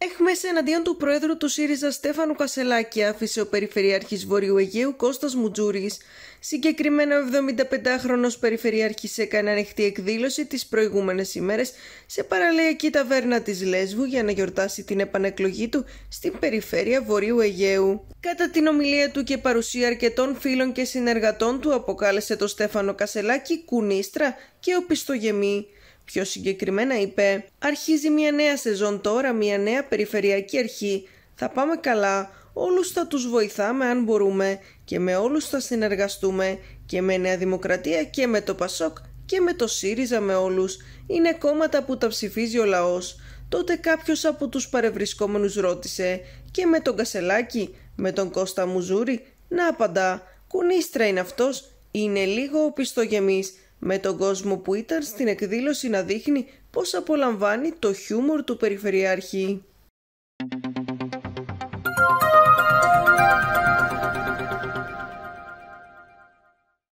Έχουμε σε εναντίον του Πρόεδρου του ΣΥΡΙΖΑ Στέφανου Κασελάκη, άφησε ο Περιφερειάρχης Βορειού Αιγαίου Κώστας Μουτζούρης. Συγκεκριμένα ο 75 χρονο Περιφερειάρχης έκανε ανοιχτή εκδήλωση τις προηγούμενες ημέρες σε παραλιακή ταβέρνα της Λέσβου για να γιορτάσει την επανεκλογή του στην Περιφέρεια Βορειού Αιγαίου. Κατά την ομιλία του και παρουσία αρκετών φίλων και συνεργατών του αποκάλεσε το Στέφανο Κασελάκη κουνίστρα και οπισθογεμή. Πιο συγκεκριμένα είπε «Αρχίζει μια νέα σεζόν τώρα, μια νέα περιφερειακή αρχή. Θα πάμε καλά, όλους θα τους βοηθάμε αν μπορούμε και με όλους θα συνεργαστούμε και με Νέα Δημοκρατία και με το Πασόκ και με το ΣΥΡΙΖΑ με όλους. Είναι κόμματα που τα ψηφίζει ο λαός». Τότε κάποιος από τους παρευρισκόμενους ρώτησε «Και με τον Κασελάκη, με τον Κώστα Μουζούρη» να απαντά «Κουνίστρα είναι αυτός, είναι λίγο ο πιστογεμής» με τον κόσμο που ήταν στην εκδήλωση να δείχνει πώς απολαμβάνει το χιούμορ του Περιφερειάρχη.